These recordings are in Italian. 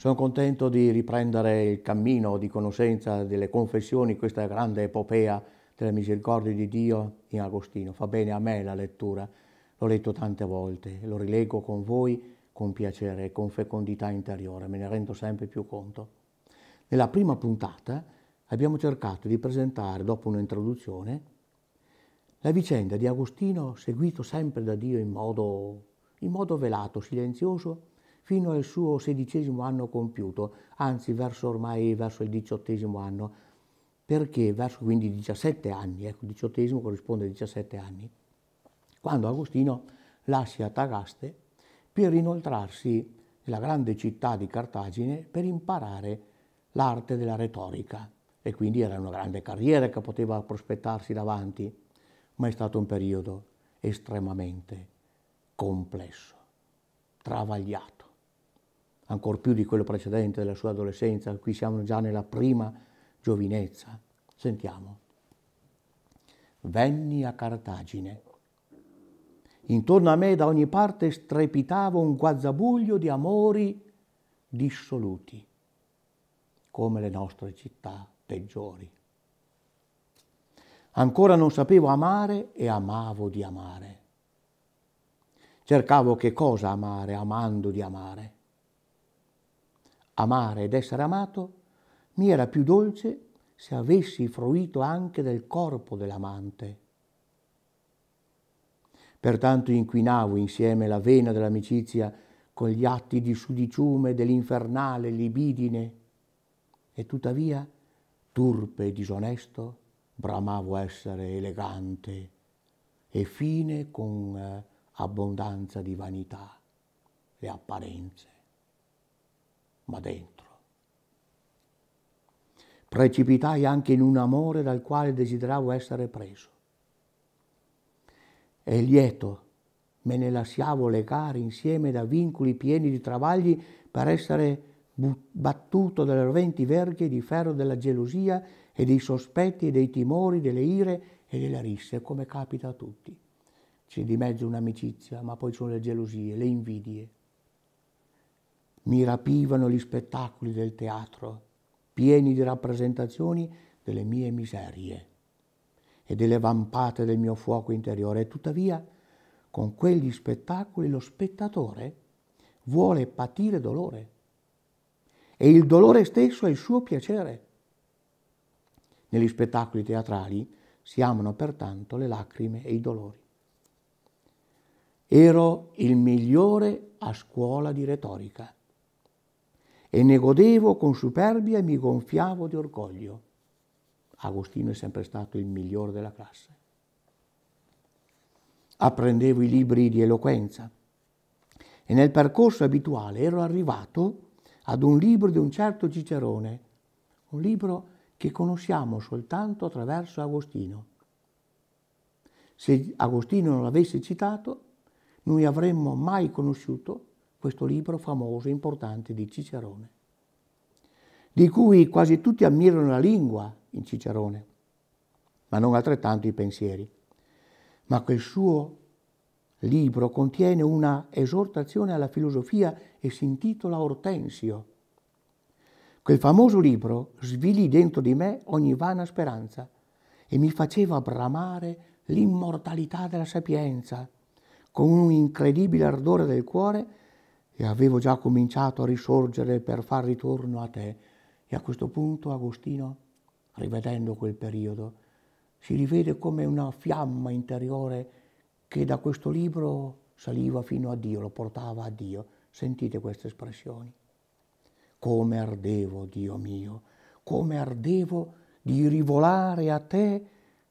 Sono contento di riprendere il cammino di conoscenza delle confessioni, questa grande epopea della misericordia di Dio in Agostino. Fa bene a me la lettura, l'ho letto tante volte, lo rilego con voi con piacere e con fecondità interiore, me ne rendo sempre più conto. Nella prima puntata abbiamo cercato di presentare, dopo un'introduzione, la vicenda di Agostino seguito sempre da Dio in modo, in modo velato, silenzioso fino al suo sedicesimo anno compiuto, anzi verso ormai verso il diciottesimo anno, perché verso quindi 17 anni, ecco, diciottesimo corrisponde a 17 anni, quando Agostino lascia Tagaste per inoltrarsi nella grande città di Cartagine per imparare l'arte della retorica e quindi era una grande carriera che poteva prospettarsi davanti, ma è stato un periodo estremamente complesso, travagliato ancor più di quello precedente della sua adolescenza, qui siamo già nella prima giovinezza. Sentiamo. Venni a Cartagine. Intorno a me da ogni parte strepitava un guazzabuglio di amori dissoluti, come le nostre città peggiori. Ancora non sapevo amare e amavo di amare. Cercavo che cosa amare, amando di amare amare ed essere amato, mi era più dolce se avessi fruito anche del corpo dell'amante. Pertanto inquinavo insieme la vena dell'amicizia con gli atti di sudiciume dell'infernale libidine e tuttavia, turpe e disonesto, bramavo essere elegante e fine con eh, abbondanza di vanità, e apparenze ma dentro. Precipitai anche in un amore dal quale desideravo essere preso. E lieto me ne lasciavo legare insieme da vincoli pieni di travagli per essere battuto dalle roventi verghe di ferro della gelosia e dei sospetti e dei timori, delle ire e delle risse, come capita a tutti. C'è di mezzo un'amicizia, ma poi sono le gelosie, le invidie, mi rapivano gli spettacoli del teatro, pieni di rappresentazioni delle mie miserie e delle vampate del mio fuoco interiore. tuttavia, con quegli spettacoli lo spettatore vuole patire dolore e il dolore stesso è il suo piacere. Negli spettacoli teatrali si amano pertanto le lacrime e i dolori. Ero il migliore a scuola di retorica e ne godevo con superbia e mi gonfiavo di orgoglio. Agostino è sempre stato il migliore della classe. Apprendevo i libri di eloquenza e nel percorso abituale ero arrivato ad un libro di un certo Cicerone, un libro che conosciamo soltanto attraverso Agostino. Se Agostino non l'avesse citato, noi avremmo mai conosciuto questo libro famoso e importante di Cicerone, di cui quasi tutti ammirano la lingua in Cicerone, ma non altrettanto i pensieri. Ma quel suo libro contiene una esortazione alla filosofia e si intitola Ortensio. Quel famoso libro svilì dentro di me ogni vana speranza e mi faceva bramare l'immortalità della sapienza con un incredibile ardore del cuore e avevo già cominciato a risorgere per far ritorno a te. E a questo punto Agostino, rivedendo quel periodo, si rivede come una fiamma interiore che da questo libro saliva fino a Dio, lo portava a Dio. Sentite queste espressioni. Come ardevo, Dio mio, come ardevo di rivolare a te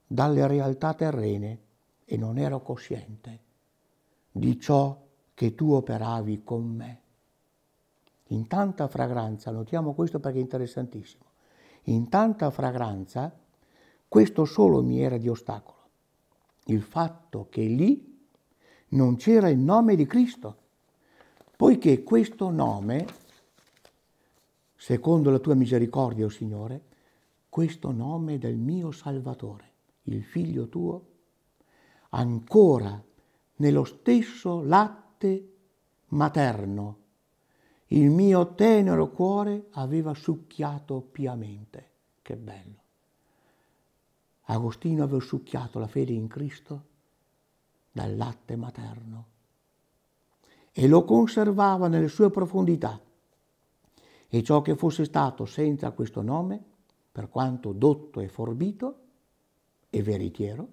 dalle realtà terrene e non ero cosciente di ciò che tu operavi con me. In tanta fragranza, notiamo questo perché è interessantissimo, in tanta fragranza questo solo mi era di ostacolo, il fatto che lì non c'era il nome di Cristo, poiché questo nome, secondo la tua misericordia, o oh Signore, questo nome del mio Salvatore, il figlio tuo, ancora nello stesso latte, latte materno il mio tenero cuore aveva succhiato piamente. Che bello. Agostino aveva succhiato la fede in Cristo dal latte materno e lo conservava nelle sue profondità. E ciò che fosse stato senza questo nome, per quanto dotto e forbito e veritiero,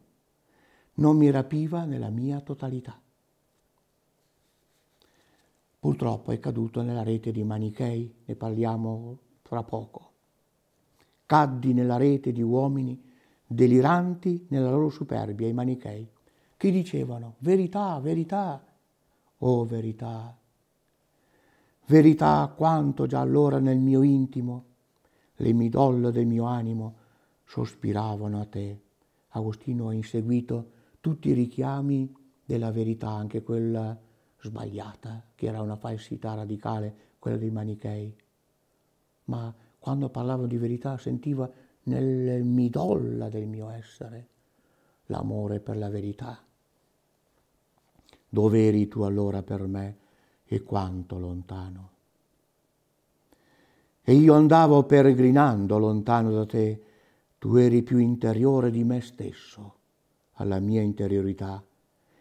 non mi rapiva nella mia totalità purtroppo è caduto nella rete dei manichei, ne parliamo fra poco. Caddi nella rete di uomini deliranti nella loro superbia, i manichei, che dicevano verità, verità, oh verità, verità quanto già allora nel mio intimo le midolle del mio animo sospiravano a te. Agostino ha inseguito tutti i richiami della verità, anche quella sbagliata, che era una falsità radicale, quella dei manichei. Ma quando parlava di verità sentiva nel midolla del mio essere l'amore per la verità. Dove eri tu allora per me e quanto lontano? E io andavo peregrinando lontano da te, tu eri più interiore di me stesso, alla mia interiorità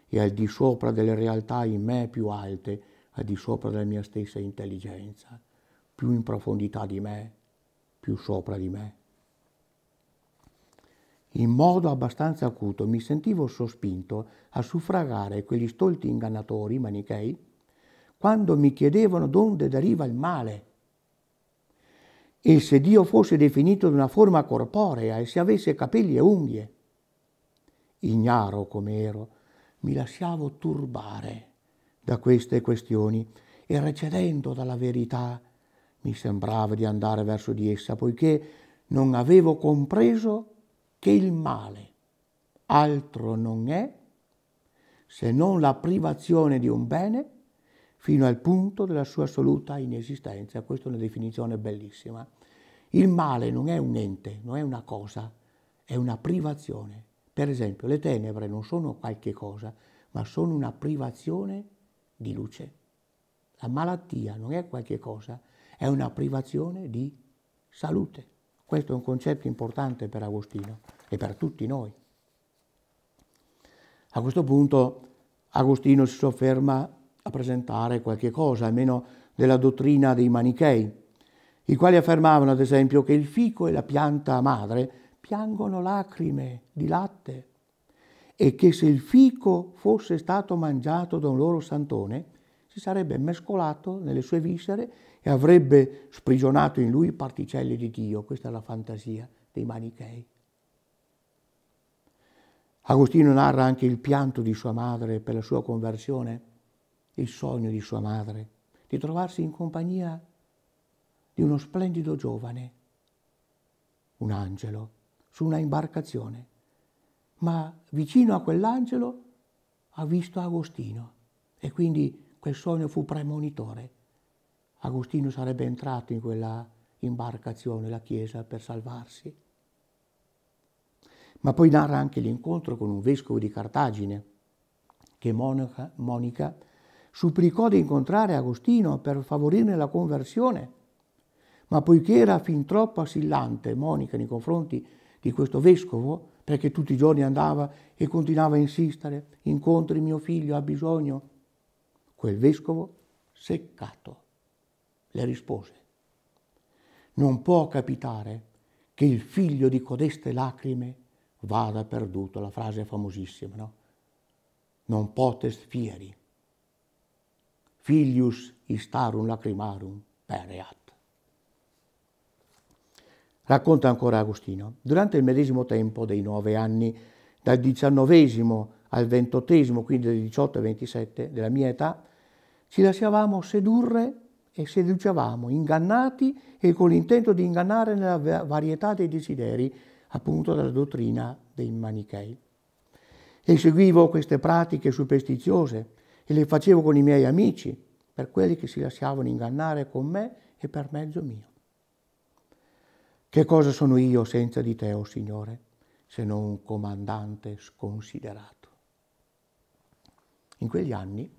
e al di sopra delle realtà in me più alte, al di sopra della mia stessa intelligenza, più in profondità di me, più sopra di me. In modo abbastanza acuto mi sentivo sospinto a suffragare quegli stolti ingannatori manichei quando mi chiedevano d'onde deriva il male e se Dio fosse definito di una forma corporea e se avesse capelli e unghie. Ignaro com'ero mi lasciavo turbare da queste questioni e recedendo dalla verità mi sembrava di andare verso di essa, poiché non avevo compreso che il male altro non è se non la privazione di un bene fino al punto della sua assoluta inesistenza. Questa è una definizione bellissima. Il male non è un ente, non è una cosa, è una privazione. Per esempio, le tenebre non sono qualche cosa, ma sono una privazione di luce. La malattia non è qualche cosa, è una privazione di salute. Questo è un concetto importante per Agostino e per tutti noi. A questo punto Agostino si sofferma a presentare qualche cosa, almeno della dottrina dei manichei, i quali affermavano ad esempio che il fico è la pianta madre piangono lacrime di latte e che se il fico fosse stato mangiato da un loro santone, si sarebbe mescolato nelle sue viscere e avrebbe sprigionato in lui particelle di Dio. Questa è la fantasia dei manichei. Agostino narra anche il pianto di sua madre per la sua conversione, il sogno di sua madre, di trovarsi in compagnia di uno splendido giovane, un angelo su una imbarcazione, ma vicino a quell'angelo ha visto Agostino e quindi quel sogno fu premonitore. Agostino sarebbe entrato in quella imbarcazione, la chiesa, per salvarsi. Ma poi narra anche l'incontro con un vescovo di Cartagine, che Monica, Monica supplicò di incontrare Agostino per favorirne la conversione, ma poiché era fin troppo assillante Monica nei confronti di questo vescovo, perché tutti i giorni andava e continuava a insistere, incontri mio figlio, ha bisogno. Quel vescovo, seccato, le rispose, non può capitare che il figlio di codeste lacrime vada perduto, la frase è famosissima, no? Non potest fieri, filius istarum lacrimarum pereat. Racconta ancora Agostino, durante il medesimo tempo dei nove anni, dal diciannovesimo al ventottesimo, quindi dal 18 ai 27 della mia età, ci lasciavamo sedurre e seducevamo, ingannati e con l'intento di ingannare nella varietà dei desideri, appunto dalla dottrina dei manichei. E seguivo queste pratiche superstiziose e le facevo con i miei amici, per quelli che si lasciavano ingannare con me e per mezzo mio. Che cosa sono io senza di te, o oh Signore, se non un comandante sconsiderato? In quegli anni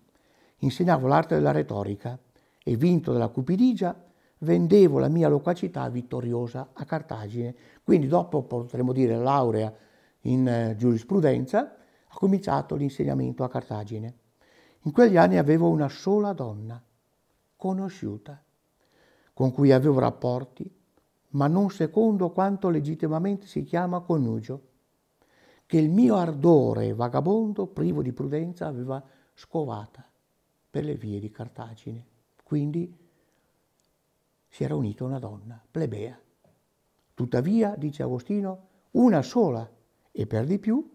insegnavo l'arte della retorica e, vinto dalla cupidigia, vendevo la mia loquacità vittoriosa a Cartagine. Quindi dopo, potremmo dire, laurea in eh, giurisprudenza, ho cominciato l'insegnamento a Cartagine. In quegli anni avevo una sola donna, conosciuta, con cui avevo rapporti ma non secondo quanto legittimamente si chiama connubio, che il mio ardore vagabondo, privo di prudenza, aveva scovata per le vie di Cartagine. Quindi si era unita una donna, plebea. Tuttavia, dice Agostino, una sola e per di più,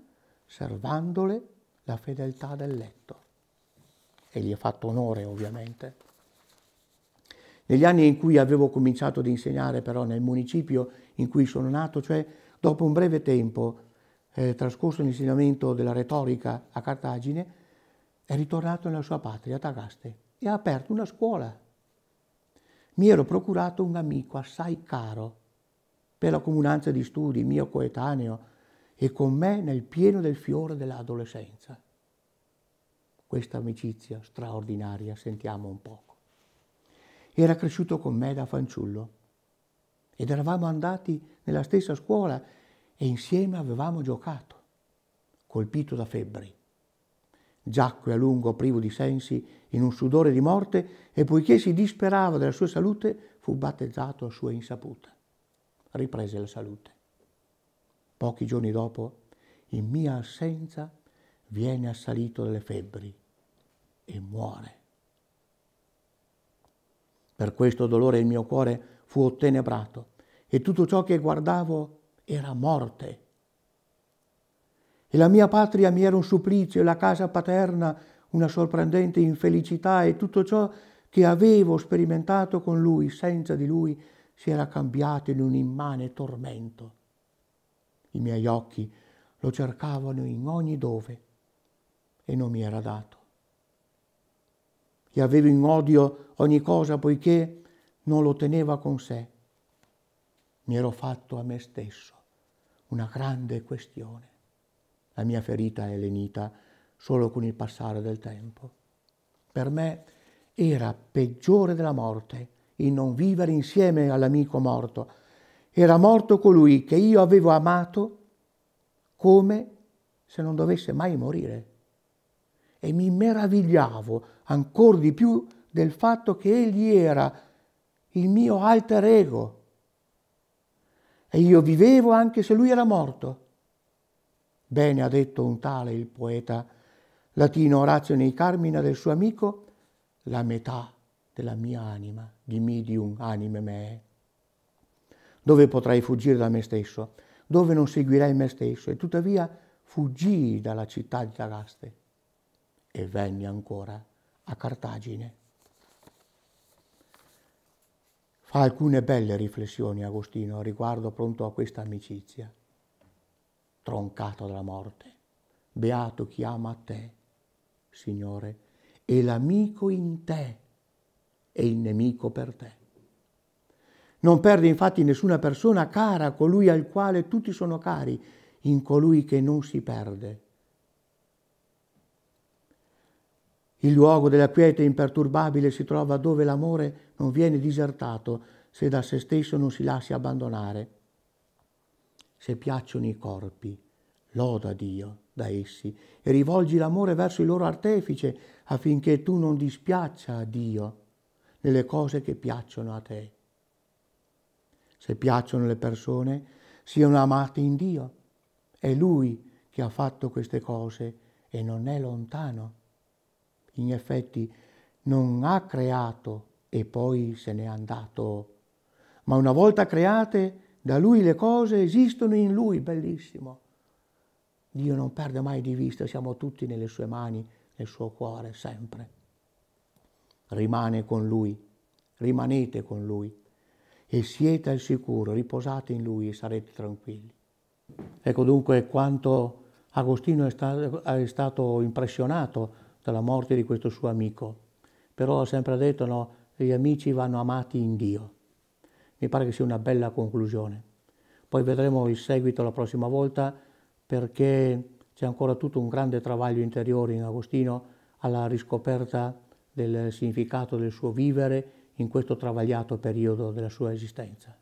servandole la fedeltà del letto. E gli ha fatto onore, ovviamente. Negli anni in cui avevo cominciato ad insegnare però nel municipio in cui sono nato, cioè dopo un breve tempo eh, trascorso l'insegnamento della retorica a Cartagine, è ritornato nella sua patria, Tagaste, e ha aperto una scuola. Mi ero procurato un amico assai caro per la comunanza di studi, mio coetaneo, e con me nel pieno del fiore dell'adolescenza. Questa amicizia straordinaria, sentiamo un poco era cresciuto con me da fanciullo ed eravamo andati nella stessa scuola e insieme avevamo giocato, colpito da febbri. Giacque a lungo privo di sensi in un sudore di morte e poiché si disperava della sua salute fu battezzato a sua insaputa. Riprese la salute. Pochi giorni dopo, in mia assenza, viene assalito dalle febbri e muore. Per questo dolore il mio cuore fu ottenebrato e tutto ciò che guardavo era morte. E la mia patria mi era un supplizio e la casa paterna una sorprendente infelicità e tutto ciò che avevo sperimentato con lui senza di lui si era cambiato in un immane tormento. I miei occhi lo cercavano in ogni dove e non mi era dato. E avevo in odio ogni cosa poiché non lo teneva con sé. Mi ero fatto a me stesso una grande questione. La mia ferita è lenita solo con il passare del tempo. Per me era peggiore della morte il non vivere insieme all'amico morto. Era morto colui che io avevo amato come se non dovesse mai morire. E mi meravigliavo ancora di più del fatto che egli era il mio alter ego e io vivevo anche se lui era morto. Bene ha detto un tale, il poeta latino Orazio nei Carmina del suo amico, la metà della mia anima, di medium anime me. Dove potrei fuggire da me stesso? Dove non seguirei me stesso? E tuttavia fuggii dalla città di Tagaste e venni ancora a Cartagine. Fa alcune belle riflessioni Agostino riguardo pronto a questa amicizia, troncato dalla morte. Beato chi ama te, Signore, e l'amico in te e il nemico per te. Non perde infatti nessuna persona cara colui al quale tutti sono cari, in colui che non si perde Il luogo della quiete imperturbabile si trova dove l'amore non viene disertato se da se stesso non si lascia abbandonare. Se piacciono i corpi, loda Dio da essi e rivolgi l'amore verso il loro artefice affinché tu non dispiaccia a Dio nelle cose che piacciono a te. Se piacciono le persone, siano amate in Dio. È Lui che ha fatto queste cose e non è lontano in effetti non ha creato e poi se n'è andato, ma una volta create da lui le cose esistono in lui, bellissimo. Dio non perde mai di vista, siamo tutti nelle sue mani, nel suo cuore, sempre. Rimane con lui, rimanete con lui e siete al sicuro, riposate in lui e sarete tranquilli. Ecco dunque quanto Agostino è, stato impressionato dalla morte di questo suo amico. Però ha sempre detto, no, gli amici vanno amati in Dio. Mi pare che sia una bella conclusione. Poi vedremo il seguito la prossima volta perché c'è ancora tutto un grande travaglio interiore in Agostino alla riscoperta del significato del suo vivere in questo travagliato periodo della sua esistenza.